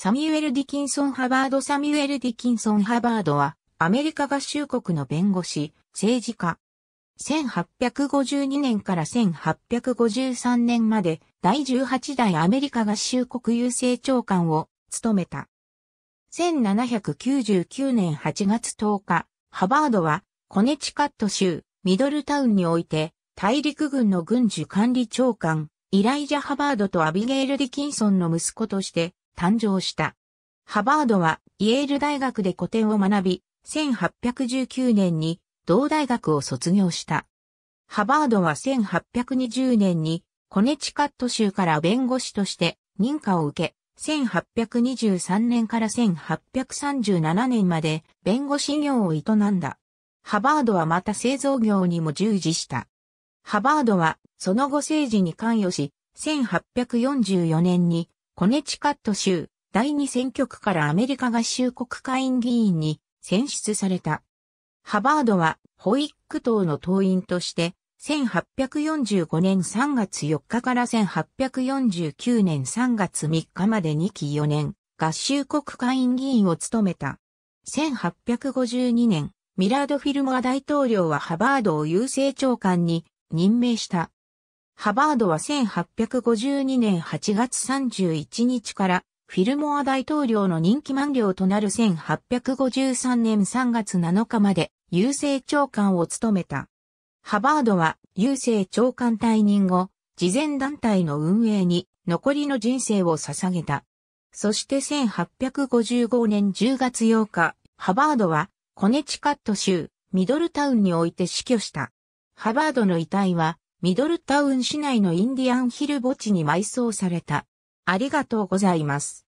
サミュエル・ディキンソン・ハバード・サミュエル・ディキンソン・ハバードは、アメリカ合衆国の弁護士、政治家。1852年から1853年まで、第18代アメリカ合衆国郵政長官を務めた。1799年8月10日、ハバードは、コネチカット州、ミドルタウンにおいて、大陸軍の軍需管理長官、イライジャ・ハバードとアビゲール・ディキンソンの息子として、誕生した。ハバードはイェール大学で古典を学び、1819年に同大学を卒業した。ハバードは1820年にコネチカット州から弁護士として認可を受け、1823年から1837年まで弁護士業を営んだ。ハバードはまた製造業にも従事した。ハバードはその後政治に関与し、1844年にコネチカット州第2選挙区からアメリカ合衆国会員議員に選出された。ハバードはホイック党の党員として、1845年3月4日から1849年3月3日まで2期4年、合衆国会員議員を務めた。1852年、ミラード・フィルモア大統領はハバードを郵政長官に任命した。ハバードは1852年8月31日からフィルモア大統領の任期満了となる1853年3月7日まで郵政長官を務めた。ハバードは郵政長官退任後、慈善団体の運営に残りの人生を捧げた。そして1855年10月8日、ハバードはコネチカット州ミドルタウンにおいて死去した。ハバードの遺体はミドルタウン市内のインディアンヒル墓地に埋葬された。ありがとうございます。